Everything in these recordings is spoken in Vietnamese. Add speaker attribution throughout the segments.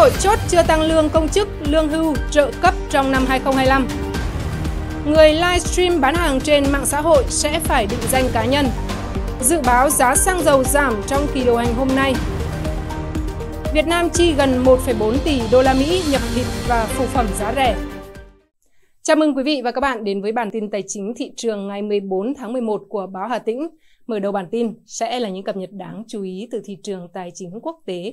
Speaker 1: Hội chốt chưa tăng lương công chức, lương hưu, trợ cấp trong năm 2025. Người livestream bán hàng trên mạng xã hội sẽ phải định danh cá nhân. Dự báo giá xăng dầu giảm trong kỳ điều hành hôm nay. Việt Nam chi gần 1,4 tỷ đô la Mỹ nhập thịt và phụ phẩm giá rẻ. Chào mừng quý vị và các bạn đến với bản tin tài chính thị trường ngày 14 tháng 11 của báo Hà Tĩnh. Mở đầu bản tin sẽ là những cập nhật đáng chú ý từ thị trường tài chính quốc tế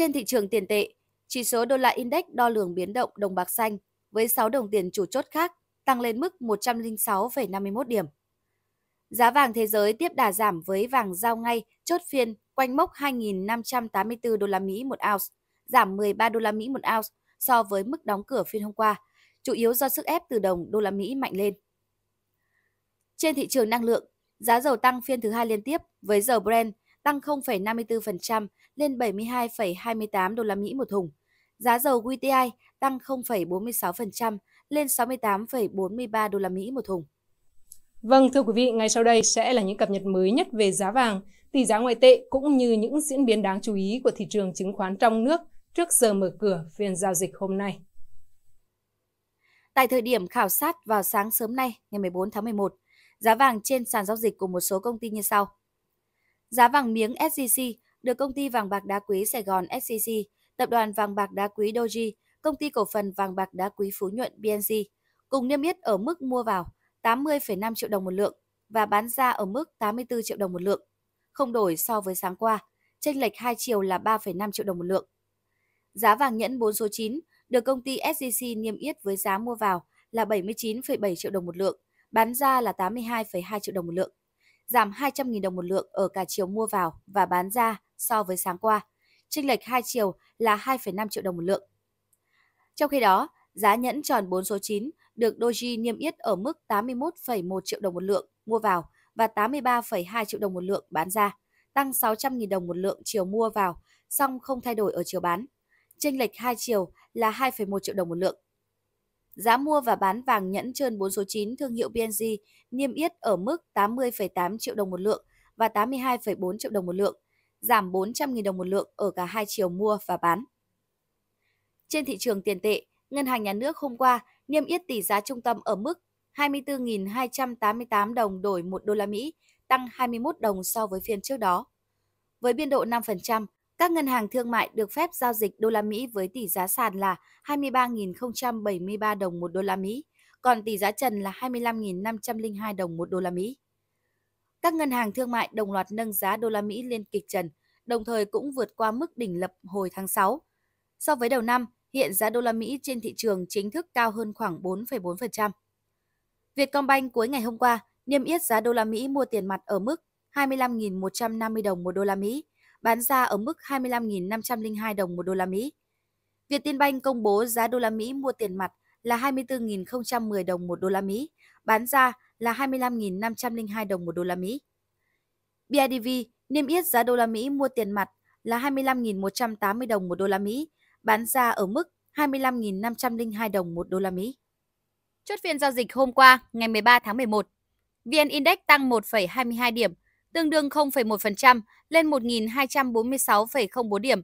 Speaker 2: Trên thị trường tiền tệ, chỉ số đô la index đo lường biến động đồng bạc xanh với 6 đồng tiền chủ chốt khác tăng lên mức 106,51 điểm. Giá vàng thế giới tiếp đà giảm với vàng giao ngay chốt phiên quanh mốc 2.584 đô la Mỹ một ounce, giảm 13 đô la Mỹ một ounce so với mức đóng cửa phiên hôm qua, chủ yếu do sức ép từ đồng đô la Mỹ mạnh lên. Trên thị trường năng lượng, giá dầu tăng phiên thứ hai liên tiếp với dầu Brent tăng 0,54% lên 72,28 đô la Mỹ một thùng. Giá dầu WTI tăng 0,46% lên 68,43 đô la Mỹ một thùng. Vâng,
Speaker 1: thưa quý vị, ngay sau đây sẽ là những cập nhật mới nhất về giá vàng, tỷ giá ngoại tệ cũng như những diễn biến đáng chú ý của thị trường chứng khoán trong nước trước giờ mở cửa phiên giao dịch hôm nay.
Speaker 2: Tại thời điểm khảo sát vào sáng sớm nay, ngày 14 tháng 11, giá vàng trên sàn giao dịch của một số công ty như sau. Giá vàng miếng SJC được công ty vàng bạc đá quý Sài Gòn SJC, tập đoàn vàng bạc đá quý Doji, công ty cổ phần vàng bạc đá quý Phú Nhuận BNC cùng niêm yết ở mức mua vào 80,5 triệu đồng một lượng và bán ra ở mức 84 triệu đồng một lượng, không đổi so với sáng qua, chênh lệch hai chiều là 3,5 triệu đồng một lượng. Giá vàng nhẫn 4 số 9 được công ty SJC niêm yết với giá mua vào là 79,7 triệu đồng một lượng, bán ra là 82,2 triệu đồng một lượng giảm 200.000 đồng một lượng ở cả chiều mua vào và bán ra so với sáng qua. Chênh lệch hai chiều là 2,5 triệu đồng một lượng. Trong khi đó, giá nhẫn tròn 4 số 9 được Doji niêm yết ở mức 81,1 triệu đồng một lượng mua vào và 83,2 triệu đồng một lượng bán ra, tăng 600.000 đồng một lượng chiều mua vào, song không thay đổi ở chiều bán. Chênh lệch hai chiều là 2,1 triệu đồng một lượng. Giá mua và bán vàng nhẫn trơn 4 số 9 thương hiệu BNG niêm yết ở mức 80,8 triệu đồng một lượng và 82,4 triệu đồng một lượng, giảm 400.000 đồng một lượng ở cả hai chiều mua và bán. Trên thị trường tiền tệ, Ngân hàng Nhà nước hôm qua niêm yết tỷ giá trung tâm ở mức 24.288 đồng đổi 1 đô la Mỹ, tăng 21 đồng so với phiên trước đó. Với biên độ 5%, các ngân hàng thương mại được phép giao dịch đô la Mỹ với tỷ giá sàn là 23.073 đồng một đô la Mỹ, còn tỷ giá trần là 25.502 đồng một đô la Mỹ. Các ngân hàng thương mại đồng loạt nâng giá đô la Mỹ lên kịch trần, đồng thời cũng vượt qua mức đỉnh lập hồi tháng 6. So với đầu năm, hiện giá đô la Mỹ trên thị trường chính thức cao hơn khoảng 4,4%. Vietcombank cuối ngày hôm qua niêm yết giá đô la Mỹ mua tiền mặt ở mức 25.150 đồng một đô la Mỹ, bán ra ở mức 25.502 đồng một đô la Mỹ. Vietinbank công bố giá đô la Mỹ mua tiền mặt là 24.010 đồng một đô la Mỹ, bán ra là 25.502 đồng một đô la Mỹ. BIDV niêm yết giá đô la Mỹ mua tiền mặt là 25.180 đồng một đô la Mỹ, bán ra ở mức 25.502 đồng một đô la Mỹ. Chốt phiên giao dịch hôm qua, ngày 13 tháng 11, VN Index tăng 1,22 điểm tương đương 0,1% lên 1.246,04 điểm.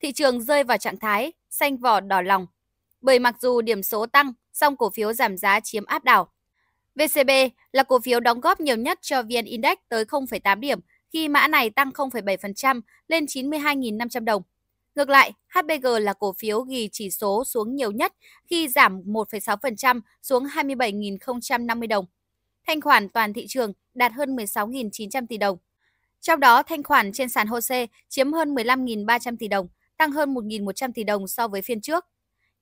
Speaker 2: Thị trường rơi vào trạng thái xanh vỏ đỏ lòng. Bởi mặc dù điểm số tăng, song cổ phiếu giảm giá chiếm áp đảo. VCB là cổ phiếu đóng góp nhiều nhất cho VN Index tới 0,8 điểm khi mã này tăng 0,7% lên 92.500 đồng. Ngược lại, HBG là cổ phiếu ghi chỉ số xuống nhiều nhất khi giảm 1,6% xuống 27.050 đồng. Thanh khoản toàn thị trường đạt hơn 16.900 tỷ đồng. Trong đó, thanh khoản trên sàn HOSE chiếm hơn 15.300 tỷ đồng, tăng hơn 1.100 tỷ đồng so với phiên trước.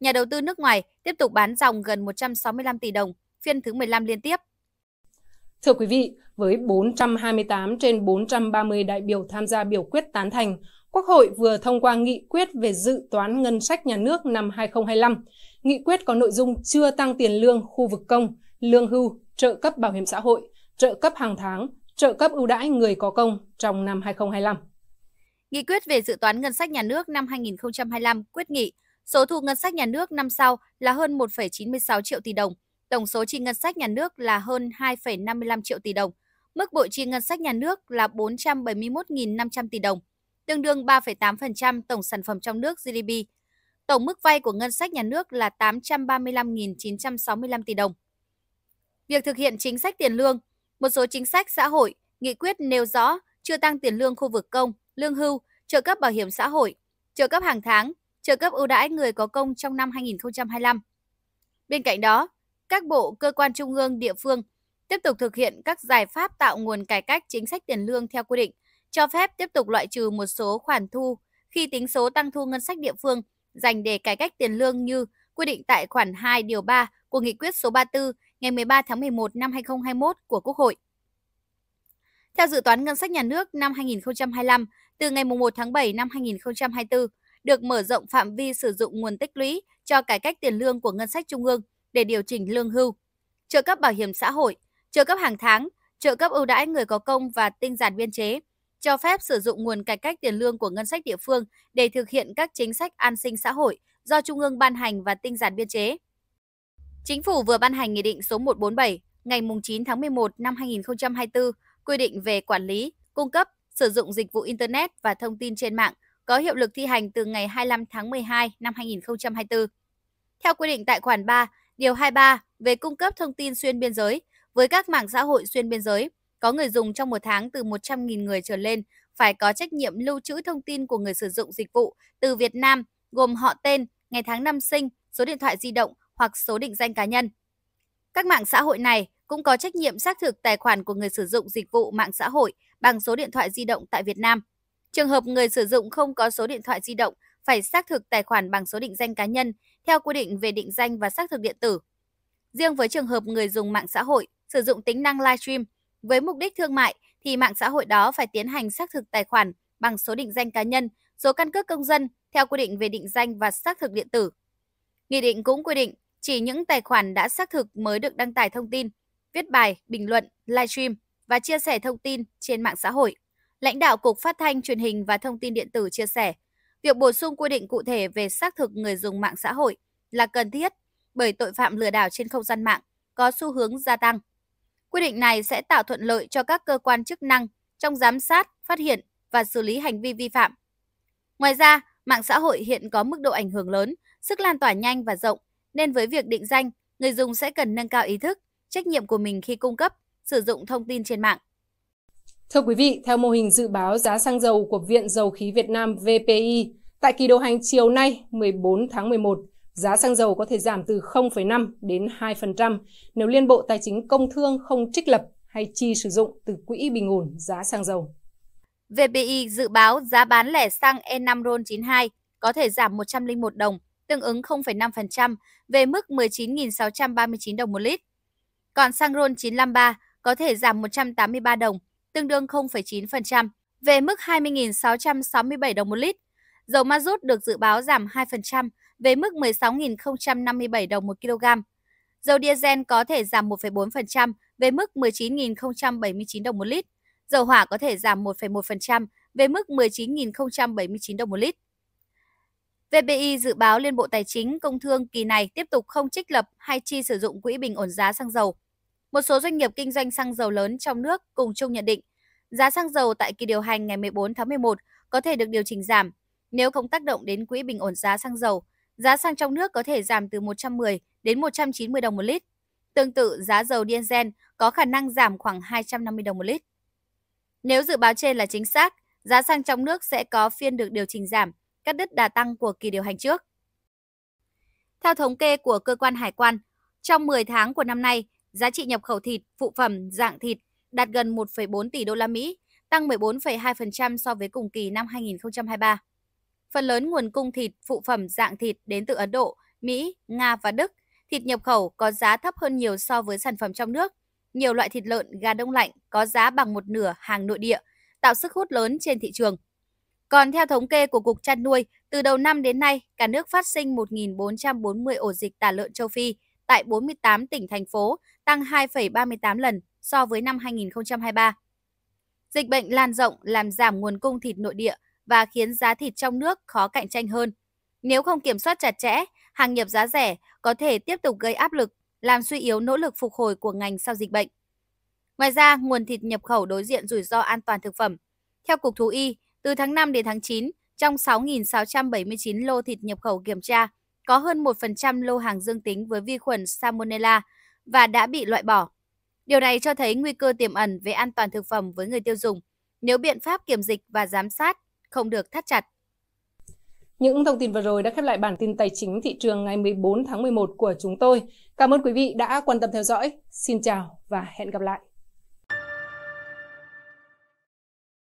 Speaker 2: Nhà đầu tư nước ngoài tiếp tục bán dòng gần 165 tỷ đồng, phiên thứ 15 liên tiếp. Thưa quý
Speaker 1: vị, với 428 trên 430 đại biểu tham gia biểu quyết tán thành, Quốc hội vừa thông qua nghị quyết về dự toán ngân sách nhà nước năm 2025. Nghị quyết có nội dung chưa tăng tiền lương khu vực công, lương hưu, trợ cấp bảo hiểm xã hội, trợ
Speaker 2: cấp hàng tháng, trợ cấp ưu đãi người có công trong năm 2025. Nghị quyết về dự toán ngân sách nhà nước năm 2025 quyết nghị số thu ngân sách nhà nước năm sau là hơn 1,96 triệu tỷ đồng, tổng số chi ngân sách nhà nước là hơn 2,55 triệu tỷ đồng, mức bội chi ngân sách nhà nước là 471.500 tỷ đồng, tương đương 3,8% tổng sản phẩm trong nước GDP. Tổng mức vay của ngân sách nhà nước là 835.965 tỷ đồng. Việc thực hiện chính sách tiền lương, một số chính sách xã hội, nghị quyết nêu rõ chưa tăng tiền lương khu vực công, lương hưu, trợ cấp bảo hiểm xã hội, trợ cấp hàng tháng, trợ cấp ưu đãi người có công trong năm 2025. Bên cạnh đó, các bộ, cơ quan trung ương, địa phương tiếp tục thực hiện các giải pháp tạo nguồn cải cách chính sách tiền lương theo quy định, cho phép tiếp tục loại trừ một số khoản thu khi tính số tăng thu ngân sách địa phương dành để cải cách tiền lương như quy định tại khoản 2 điều 3 của nghị quyết số 34 ngày 13 tháng 11 năm 2021 của Quốc hội. Theo dự toán ngân sách nhà nước năm 2025, từ ngày 1 tháng 7 năm 2024, được mở rộng phạm vi sử dụng nguồn tích lũy cho cải cách tiền lương của ngân sách trung ương để điều chỉnh lương hưu, trợ cấp bảo hiểm xã hội, trợ cấp hàng tháng, trợ cấp ưu đãi người có công và tinh giản biên chế, cho phép sử dụng nguồn cải cách tiền lương của ngân sách địa phương để thực hiện các chính sách an sinh xã hội do Trung ương ban hành và tinh giản biên chế. Chính phủ vừa ban hành Nghị định số 147 ngày 9 tháng 11 năm 2024 quy định về quản lý, cung cấp, sử dụng dịch vụ Internet và thông tin trên mạng có hiệu lực thi hành từ ngày 25 tháng 12 năm 2024. Theo quy định tại khoản 3, điều 23 về cung cấp thông tin xuyên biên giới với các mạng xã hội xuyên biên giới, có người dùng trong một tháng từ 100.000 người trở lên phải có trách nhiệm lưu trữ thông tin của người sử dụng dịch vụ từ Việt Nam gồm họ tên, ngày tháng năm sinh, số điện thoại di động, hoặc số định danh cá nhân. Các mạng xã hội này cũng có trách nhiệm xác thực tài khoản của người sử dụng dịch vụ mạng xã hội bằng số điện thoại di động tại Việt Nam. Trường hợp người sử dụng không có số điện thoại di động phải xác thực tài khoản bằng số định danh cá nhân theo quy định về định danh và xác thực điện tử. Riêng với trường hợp người dùng mạng xã hội sử dụng tính năng livestream với mục đích thương mại thì mạng xã hội đó phải tiến hành xác thực tài khoản bằng số định danh cá nhân, số căn cước công dân theo quy định về định danh và xác thực điện tử. Nghị định cũng quy định chỉ những tài khoản đã xác thực mới được đăng tải thông tin, viết bài, bình luận, livestream và chia sẻ thông tin trên mạng xã hội. Lãnh đạo Cục Phát thanh Truyền hình và Thông tin điện tử chia sẻ, việc bổ sung quy định cụ thể về xác thực người dùng mạng xã hội là cần thiết bởi tội phạm lừa đảo trên không gian mạng có xu hướng gia tăng. Quy định này sẽ tạo thuận lợi cho các cơ quan chức năng trong giám sát, phát hiện và xử lý hành vi vi phạm. Ngoài ra, mạng xã hội hiện có mức độ ảnh hưởng lớn, sức lan tỏa nhanh và rộng, nên với việc định danh, người dùng sẽ cần nâng cao ý thức, trách nhiệm của mình khi cung cấp, sử dụng thông tin trên mạng. Thưa quý vị, theo mô hình dự báo giá xăng dầu của Viện Dầu khí Việt Nam
Speaker 1: VPI, tại kỳ điều hành chiều nay 14 tháng 11, giá xăng dầu có thể giảm từ 0,5 đến 2% nếu Liên Bộ Tài chính Công Thương không trích lập hay chi
Speaker 2: sử dụng từ quỹ bình ổn giá xăng dầu. VPI dự báo giá bán lẻ xăng E5 RON 92 có thể giảm 101 đồng tương ứng 0,5% về mức 19.639 đồng một lít. Còn xăng RON 953 có thể giảm 183 đồng, tương đương 0,9% về mức 20.667 đồng một lít. Dầu ma rút được dự báo giảm 2% về mức 16.057 đồng một kg. Dầu diesel có thể giảm 1,4% về mức 19.079 đồng một lít. Dầu hỏa có thể giảm 1,1% về mức 19.079 đồng một lít. VPI dự báo Liên Bộ Tài chính Công Thương kỳ này tiếp tục không trích lập hay chi sử dụng quỹ bình ổn giá xăng dầu. Một số doanh nghiệp kinh doanh xăng dầu lớn trong nước cùng chung nhận định giá xăng dầu tại kỳ điều hành ngày 14 tháng 11 có thể được điều chỉnh giảm nếu không tác động đến quỹ bình ổn giá xăng dầu. Giá xăng trong nước có thể giảm từ 110 đến 190 đồng một lít. Tương tự, giá dầu diesel có khả năng giảm khoảng 250 đồng một lít. Nếu dự báo trên là chính xác, giá xăng trong nước sẽ có phiên được điều chỉnh giảm cắt đứt đà tăng của kỳ điều hành trước. Theo thống kê của cơ quan hải quan, trong 10 tháng của năm nay, giá trị nhập khẩu thịt, phụ phẩm, dạng thịt đạt gần 1,4 tỷ đô la Mỹ, tăng 14,2% so với cùng kỳ năm 2023. Phần lớn nguồn cung thịt, phụ phẩm dạng thịt đến từ Ấn Độ, Mỹ, Nga và Đức. Thịt nhập khẩu có giá thấp hơn nhiều so với sản phẩm trong nước. Nhiều loại thịt lợn, gà đông lạnh có giá bằng một nửa hàng nội địa, tạo sức hút lớn trên thị trường. Còn theo thống kê của Cục Chăn nuôi, từ đầu năm đến nay, cả nước phát sinh 1.440 ổ dịch tả lợn châu Phi tại 48 tỉnh, thành phố, tăng 2,38 lần so với năm 2023. Dịch bệnh lan rộng làm giảm nguồn cung thịt nội địa và khiến giá thịt trong nước khó cạnh tranh hơn. Nếu không kiểm soát chặt chẽ, hàng nhập giá rẻ có thể tiếp tục gây áp lực, làm suy yếu nỗ lực phục hồi của ngành sau dịch bệnh. Ngoài ra, nguồn thịt nhập khẩu đối diện rủi ro an toàn thực phẩm. Theo Cục Thú Y, từ tháng 5 đến tháng 9, trong 6.679 lô thịt nhập khẩu kiểm tra, có hơn 1% lô hàng dương tính với vi khuẩn Salmonella và đã bị loại bỏ. Điều này cho thấy nguy cơ tiềm ẩn về an toàn thực phẩm với người tiêu dùng nếu biện pháp kiểm dịch và giám sát không được thắt chặt.
Speaker 1: Những thông tin vừa rồi đã khép lại bản tin tài chính thị trường ngày 14 tháng 11 của chúng tôi. Cảm ơn quý vị đã quan tâm theo dõi. Xin chào và hẹn gặp lại.